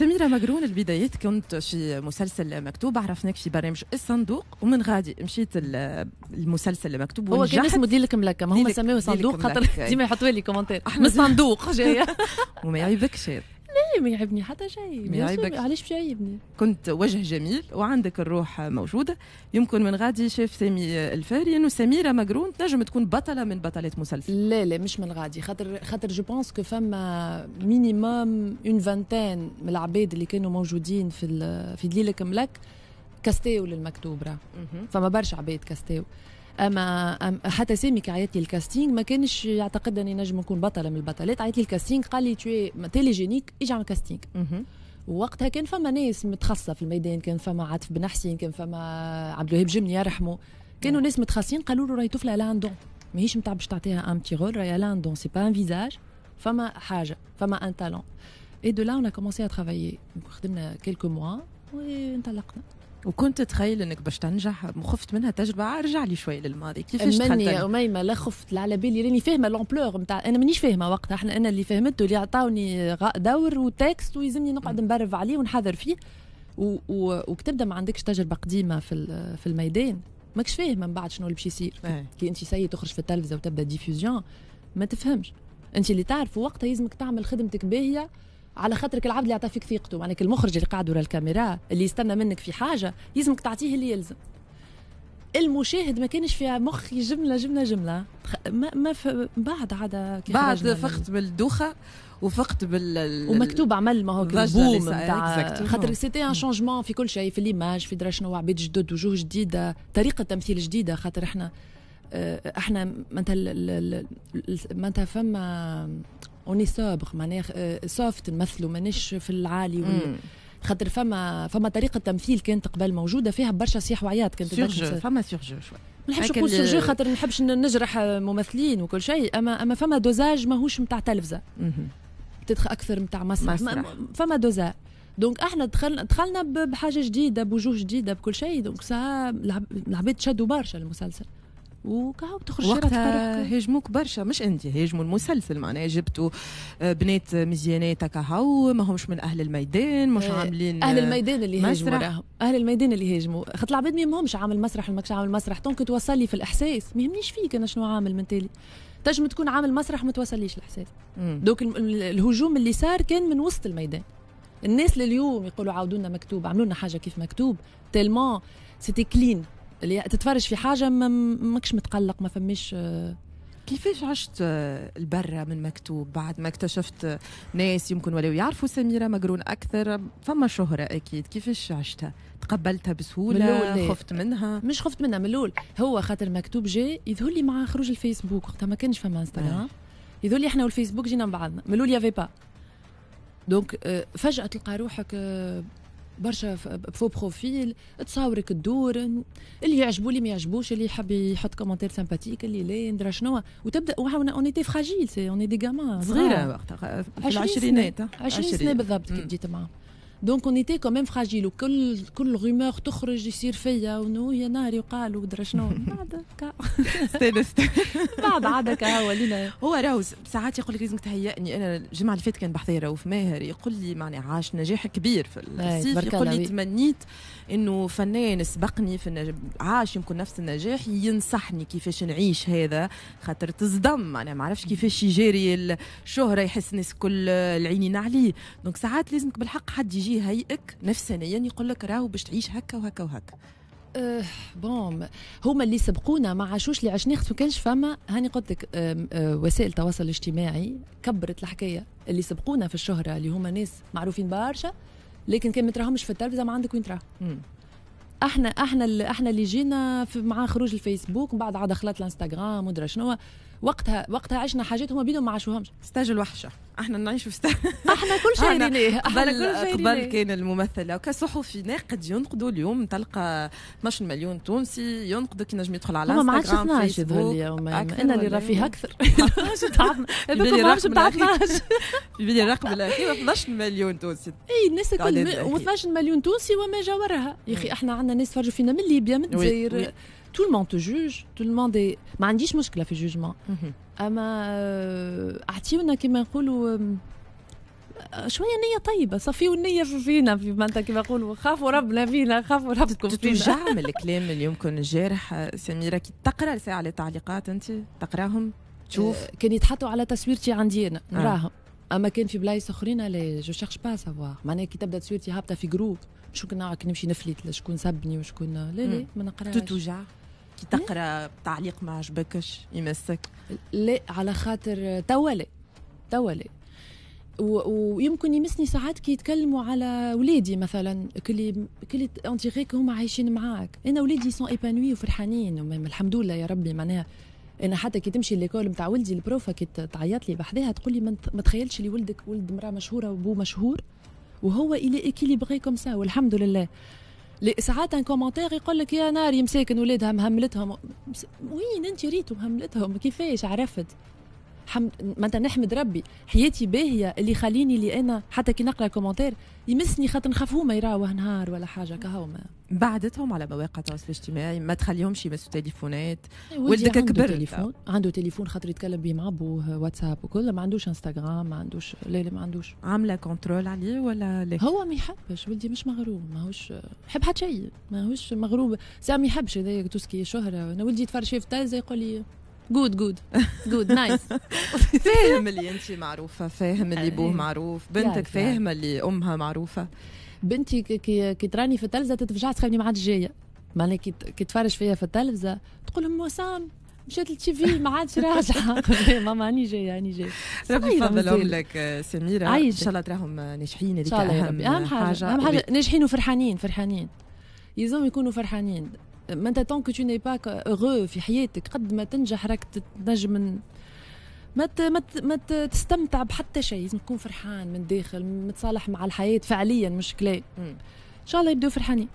سميرة مجرون البدايات كنت في مسلسل مكتوب عرفناك في برامج الصندوق ومن غادي مشيت المسلسل المكتوب هو كان اسمه ديلك ملكة ما هما سميوه صندوق خاطر ديما يحطوا لي كومنتير من الصندوق جاية وما يعيبكش ما يعيبني حتى شيء ما يعيبك علاش باش يعيبني كنت وجه جميل وعندك الروح موجوده يمكن من غادي شاف سامي الفاري انه سميره مقرون تنجم تكون بطله من بطلات مسلسل لا لا مش من غادي خاطر خاطر جو بونس كو فما مينيموم اون فانتين من العباد اللي كانوا موجودين في في دليلك ملك كاستيو للمكتوب راه فما برشا عباد كاستيو اما حتى سامي كي عيط لي الكاستينغ ما كانش يعتقد اني نجم نكون بطله من البطلات عيط لي الكاستينغ قال لي تيلي جينيك اجي اعمل كاستينغ وقتها كان فما ناس متخصصه في الميدان كان فما عاطف بن حسين كان فما عبد الوهاب جمني يرحمه كانوا نعم. ناس متخصصين قالوا له راهي طفله لا عندهم ماهيش متاع باش تعطيها ان بتي رول راهي لا عندهم سي با ان فيزاج فما حاجه فما ان تالون اي دو لا اون كومونسي ا ترافايي خدمنا كيلكو موا وانطلقنا وكنت تخيل انك باش تنجح خفت منها تجربه ارجع لي شوي للماضي كيفاش دخلت يا اميمه لا خفت لا على بالي راني فاهمه لومبلوغ نتاع انا مانيش فاهمه وقتها احنا انا اللي فهمته اللي عطاوني دور وتكست ويلزمني نقعد نبرف عليه ونحذر فيه و... و... وكتبدا ما عندكش تجربه قديمه في في الميدان ماكش فاهم من بعد شنو اللي باش يصير إيه. كي انت سي تخرج في التلفزه وتبدا ديفيوزيون ما تفهمش انت اللي تعرف وقتها يلزمك تعمل خدمتك باهيه على خاطرك العبد اللي يعطيك ثقته معناك المخرج اللي قاعد ورا الكاميرا اللي يستنى منك في حاجه يلزمك تعطيه اللي يلزم المشاهد ما كانش في مخي جمله جمله جمله ما ما بعد عاد بعد يعني. فقت بالدوخه وفقت بال ومكتوب عمل ما هو البوم نتاع خاطر سيتي ان شونجمون في كل شيء في ليماج في درا شنو عباد جدد وجوه جديده طريقه تمثيل جديده خاطر احنا آه، احنا معناتها معناتها فما اوني سوبر معناها سوفت آه، نمثلوا مانيش في العالي وال... خاطر فما فما طريقه تمثيل كانت قبل موجوده فيها برشا صيح وعياط كانت سيرجو فما سيرجو شوي ما نحبش نقول سيرجو خاطر ما نحبش نجرح ممثلين وكل شيء اما اما فما دوزاج ماهوش نتاع تلفزه تدخ اكثر نتاع مسرح, مسرح. فما دوزا دونك احنا دخلنا دخلنا بحاجه جديده بوجوه جديده بكل شيء دونك سا العباد شدوا برشا المسلسل وقعوا تخرج وقتها هاجموك برشا مش انت هاجموا المسلسل معناها جبتوا آه، بنات مزيانات ما ماهمش من اهل الميدان مش آه، عاملين آه، اهل الميدان اللي هاجموا اهل الميدان اللي هاجموا خاطر العباد ما يهمهمش عامل مسرح ولا ماكش عامل مسرح دونك توصل لي في الاحساس ما يهمنيش فيك انا شنو عامل من تالي تجم تكون عامل مسرح ما توصليش الاحساس دوك الهجوم اللي صار كان من وسط الميدان الناس لليوم يقولوا عاودوا لنا مكتوب عملوا لنا حاجه كيف مكتوب تيلمون سيتي كلين اللي تتفرج في حاجه ماكش متقلق ما فماش آه. كيفاش عشت آه، البرة من مكتوب بعد ما اكتشفت آه، ناس يمكن ولو يعرفوا سميرة مجرون أكثر فما شهرة أكيد كيفاش عشتها تقبلتها بسهولة من خفت منها مش خفت منها من الأول هو خاطر مكتوب جاي يظهر لي مع خروج الفيسبوك وقتها ما كانش فما انستغرام يظهر لي احنا والفيسبوك جينا مع بعضنا من الأول يافي با دونك فجأة تلقى روحك برشا فو بروفيل تصاورك تدور اللي يعجبو اللي ما يعجبوش اللي يحب يحط كومنتير سامباتيك اللي لا ندرا شنو وتبدا اون ايتي فراجيل اون دي جامان صغيره وقتها في العشرينات 20 سنه بالضبط كي بديت معاهم دونك اون ايتي كوميم فراجيل وكل كل غيمور تخرج يصير فيا ونو يا ناري يقال ودرا شنو بعد استانست بعد عاد كا ولينا هو راوز ساعات يقول لك لازم تهيئني يعني انا الجمعه اللي فاتت كان بحثي روف ماهر يقول لي معني عاش نجاح كبير في السيف يقول لي تمنيت انه فنان سبقني في النجاح عاش يمكن نفس النجاح ينصحني كيفاش نعيش هذا خاطر تصدم انا ما عرفش كيفاش يجاري الشهره يحس الناس كل العينين عليه دونك ساعات لازمك بالحق حد يجي يجي يهيئك نفسانيا يقول لك راهو باش تعيش هكا وهكا وهكا أه بون هما اللي سبقونا ما عاشوش اللي عشناه ما كانش فما هاني قلت لك أه، وسائل التواصل الاجتماعي كبرت الحكايه اللي سبقونا في الشهره اللي هما ناس معروفين برشا لكن كان ما تراهمش في التلفزه ما عندك وين تراه احنا احنا اللي احنا اللي جينا مع خروج الفيسبوك بعد عاد دخلت الانستغرام ودرا شنو وقتها وقتها عشنا حاجات هما بيدهم ما عاشوهمش ستاج الوحشه احنا نعيشوا ستاج احنا كل شيء احنا قبل قبل كان الممثله كصحفي ناقد ينقدوا اليوم تلقى 12 مليون تونسي ينقدوا كي نجم يدخل على ما عادش 12 اليوم انا اللي راه إيه؟ اكثر اللي راه في الرقم الاخير 12 مليون تونسي اي الناس الكل و 12 مليون تونسي وما جاورها يا اخي احنا عندنا ناس فرجوا فينا من ليبيا من الجزائر tout le monde te juge tout le monde est ما عنديش مشكله في الجوجمون اما اعطيونا كيما نقولوا شويه نيه طيبه صفي النية فينا في معناتها كيما نقولوا خافوا ربنا فينا خافوا ربكم فينا ترجع من الكلام اللي يمكن الجارح سميره كي تقرا ساعه التعليقات انت تقراهم تشوف كان يتحطوا على تصويرتي عندي انا نراهم اما كان في بلايص اخرين لا جو شيرش با سافوار معناها كي تبدا تصويرتي هابطه في جروب شكون نمشي نفلت شكون سبني وشكون لا لا ما نقراش تتوجع كي تقرا تعليق ما عجبكش يمسك لا على خاطر توالي توالي ويمكن يمسني ساعات كي يتكلموا على ولادي مثلا كلي كلي انت هما عايشين معاك انا ولادي سون ايبانوي وفرحانين الحمد لله يا ربي معناها انا حتى كي تمشي ليكول نتاع ولدي البروفا كي تعيط لي بحذاها تقول لي ما تخيلش لي ولدك ولد مراه مشهوره وبو مشهور وهو الى بغي كوم سا والحمد لله ساعات ان كومنتير يقول لك يا ناري مساكن ولادها مهملتهم وين انت ريتو مهملتهم كيفاش عرفت حمد معناتها نحمد ربي حياتي باهيه اللي خليني اللي انا حتى كي نقرا كومنتير يمسني خاطر نخاف هما يراوه نهار ولا حاجه كهو بعدتهم على مواقع التواصل الاجتماعي ما تخليهمش يمسوا تليفونات ولدك كبر تليفون عنده تليفون خاطر يتكلم به مع ابوه واتساب وكل ما عندوش انستغرام ما عندوش لا لا ما عندوش عامله كنترول عليه ولا لا هو ما يحبش ولدي مش مغروم ماهوش يحب حتى شيء ماهوش مغروم ساعه ما يحبش هذايا توسكي شهره انا ولدي يتفرج في التلفزه يقول لي جود جود جود نايس فاهم اللي انت معروفه فاهم اللي بوه يعني معروف بنتك فاهمه اللي امها معروفه بنتي كي كي تراني في التلفزه تتفجع تخافني ما عادش جايه معناها كي تفرج فيا في التلفزه تقول لهم وسام مشات التي في ما عادش راجعه ماما هاني جايه هاني جايه ربي يفضلهم لك سميره ان شاء الله تراهم ناجحين هذيك اهم حاجه اهم حاجه ناجحين وفرحانين فرحانين يلزمهم يكونوا فرحانين معناتها كو تو ني با هورو في حياتك قد ما تنجح راك تنجم ما ما ما تستمتع بحتى شيء لازم تكون فرحان من الداخل متصالح مع الحياه فعليا مش كلام ان شاء الله يبدو فرحانين